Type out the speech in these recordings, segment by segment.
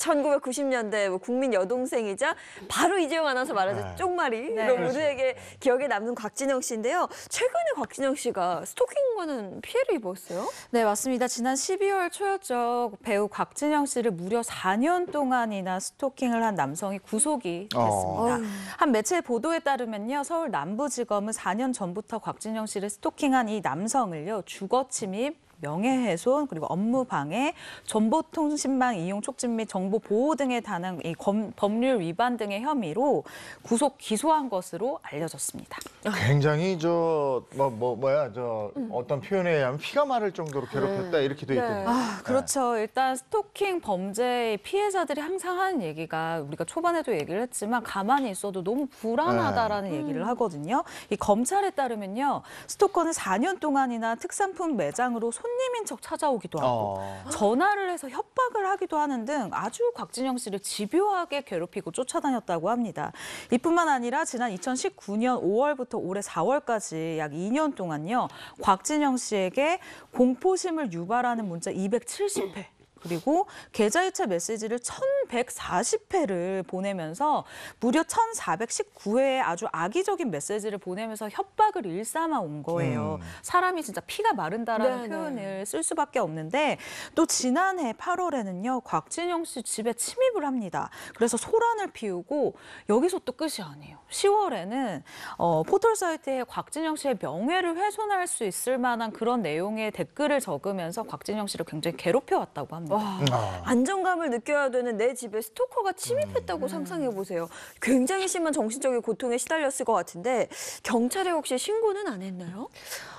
1990년대 뭐 국민 여동생이자 바로 이재용 아나운서 말하죠 네. 쪽말이 네. 그렇죠. 모두에게 네. 기억에 남는 곽진영 씨인데요. 최근에 곽진영 씨가 스토킹과는 피해를 입었어요? 네, 맞습니다. 지난 12월 초였죠. 배우 곽진영 씨를 무려 4년 동안이나 스토킹을 한 남성이 구속이 어. 됐습니다. 어... 한 매체 보도에 따르면요. 서울 남부지검은 4년 전부터 곽진영 씨를 스토킹한 이 남성을요. 주거 침입 명예훼손 그리고 업무방해, 정보통신망 이용 촉진 및 정보 보호 등에 관한 이 검, 법률 위반 등의 혐의로 구속 기소한 것으로 알려졌습니다. 아. 굉장히 저 뭐뭐 뭐, 뭐 야저 음. 어떤 표현에 의하면 피가 마를 정도로 네. 괴롭혔다 네. 이렇게 돼 네. 있던데. 아, 네. 아, 그렇죠. 네. 일단 스토킹 범죄의 피해자들이 항상 하는 얘기가 우리가 초반에도 얘기를 했지만 가만히 있어도 너무 불안하다라는 네. 얘기를 음. 하거든요. 이 검찰에 따르면요. 스토커는 4년 동안이나 특산품 매장으로 손 손님인 척 찾아오기도 어. 하고 어. 전화를 해서 협박을 하기도 하는 등 아주 곽진영 씨를 집요하게 괴롭히고 쫓아다녔다고 합니다. 이뿐만 아니라 지난 2019년 5월부터 올해 4월까지 약 2년 동안요. 곽진영 씨에게 공포심을 유발하는 문자 270회 그리고 계좌이체 메시지를 천 1,140회를 보내면서 무려 1,419회의 아주 악의적인 메시지를 보내면서 협박을 일삼아 온 거예요. 음. 사람이 진짜 피가 마른다라는 네네. 네. 표현을 쓸 수밖에 없는데 또 지난해 8월에는요. 곽진영 씨 집에 침입을 합니다. 그래서 소란을 피우고 여기서 또 끝이 아니에요. 10월에는 어, 포털 사이트에 곽진영 씨의 명예를 훼손할 수 있을 만한 그런 내용의 댓글을 적으면서 곽진영 씨를 굉장히 괴롭혀왔다고 합니다. 와, 음. 아. 안정감을 느껴야 되는 내 집에 스토커가 침입했다고 음. 상상해 보세요. 굉장히 심한 정신적인 고통에 시달렸을 것 같은데 경찰에 혹시 신고는 안 했나요?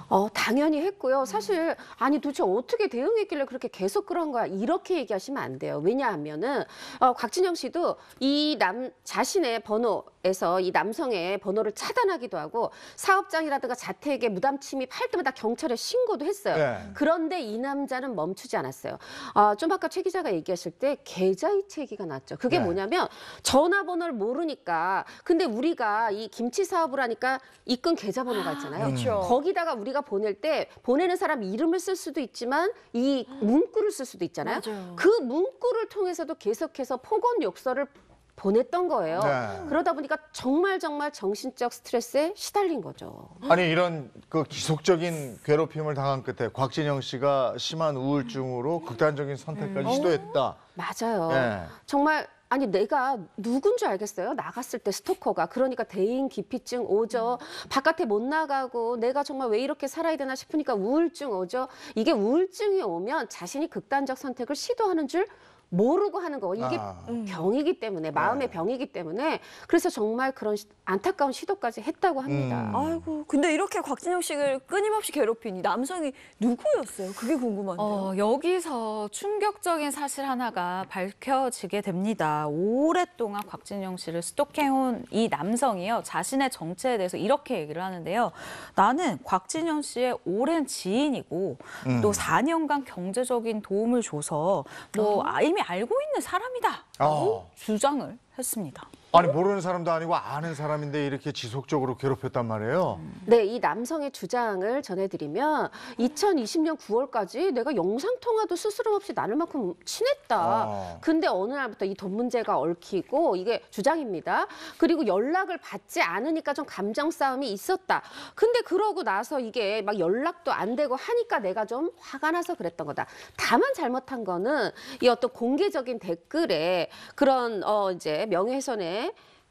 어, 당연히 했고요. 음. 사실 아니 도대체 어떻게 대응했길래 그렇게 계속 그런 거야 이렇게 얘기하시면 안 돼요. 왜냐하면은 어, 곽진영 씨도 이 남 자신의 번호 에서 이 남성의 번호를 차단하기도 하고 사업장이라든가 자택에 무단 침입할 때마다 경찰에 신고도 했어요. 네. 그런데 이 남자는 멈추지 않았어요. 아, 좀 아까 최 기자가 얘기하실 때 계좌이체 얘기가 났죠. 그게 네. 뭐냐면 전화번호를 모르니까 근데 우리가 이 김치 사업을 하니까 입금 계좌번호가 아, 있잖아요. 그렇죠. 거기다가 우리가 보낼 때 보내는 사람 이름을 쓸 수도 있지만 이 문구를 쓸 수도 있잖아요. 맞아요. 그 문구를 통해서도 계속해서 폭언 욕설을 보냈던 거예요. 네. 그러다 보니까 정말 정말 정신적 스트레스에 시달린 거죠. 아니 이런 그기속적인 괴롭힘을 당한 끝에 곽진영 씨가 심한 우울증으로 극단적인 선택까지 음. 시도했다. 어? 맞아요. 네. 정말 아니 내가 누군줄 알겠어요? 나갔을 때 스토커가 그러니까 대인 기피증 오죠. 바깥에 못 나가고 내가 정말 왜 이렇게 살아야 되나 싶으니까 우울증 오죠. 이게 우울증이 오면 자신이 극단적 선택을 시도하는 줄 모르고 하는 거고 이게 아. 음. 병이기 때문에 네. 마음의 병이기 때문에 그래서 정말 그런 시- 안타까운 시도까지 했다고 합니다. 음. 아이고, 근데 이렇게 곽진영 씨를 끊임없이 괴롭힌 이 남성이 누구였어요? 그게 궁금한데요. 어, 여기서 충격적인 사실 하나가 밝혀지게 됩니다. 오랫동안 곽진영 씨를 스토킹해온 이 남성이요. 자신의 정체에 대해서 이렇게 얘기를 하는데요. 나는 곽진영 씨의 오랜 지인이고 또 4년간 음. 경제적인 도움을 줘서 뭐 어. 아, 이미 알고 있는 사람이다. 어. 아. 주장을 했습니다. 아니 모르는 사람도 아니고 아는 사람인데 이렇게 지속적으로 괴롭혔단 말이에요. 네, 이 남성의 주장을 전해드리면 2020년 9월까지 내가 영상통화도 스스럼 없이 나눌 만큼 친했다. 아. 근데 어느 날부터 이 돈 문제가 얽히고 이게 주장입니다. 그리고 연락을 받지 않으니까 좀 감정 싸움이 있었다. 근데 그러고 나서 이게 막 연락도 안 되고 하니까 내가 좀 화가 나서 그랬던 거다. 다만 잘못한 거는 이 어떤 공개적인 댓글에 그런 어 이제 명예훼손에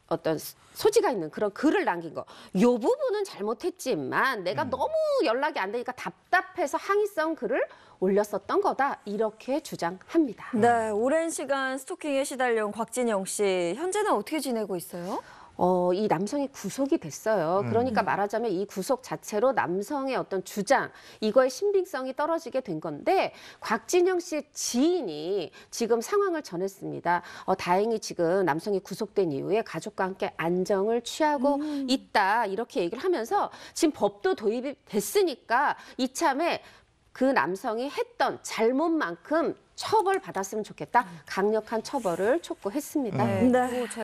어떤 소지가 있는 그런 글을 남긴 거. 요 부분은 잘못했지만 내가 음. 너무 연락이 안 되니까 답답해서 항의성 글을 올렸었던 거다. 이렇게 주장합니다. 네, 오랜 시간 스토킹에 시달려온 곽진영 씨. 현재는 어떻게 지내고 있어요? 어, 이 남성이 구속이 됐어요. 음. 그러니까 말하자면 이 구속 자체로 남성의 어떤 주장, 이거의 신빙성이 떨어지게 된 건데, 곽진영 씨의 지인이 지금 상황을 전했습니다. 어, 다행히 지금 남성이 구속된 이후에 가족과 함께 안정을 취하고 음. 있다. 이렇게 얘기를 하면서 지금 법도 도입이 됐으니까 이참에 그 남성이 했던 잘못만큼 처벌 받았으면 좋겠다. 강력한 처벌을 촉구했습니다. 음. 네. 네.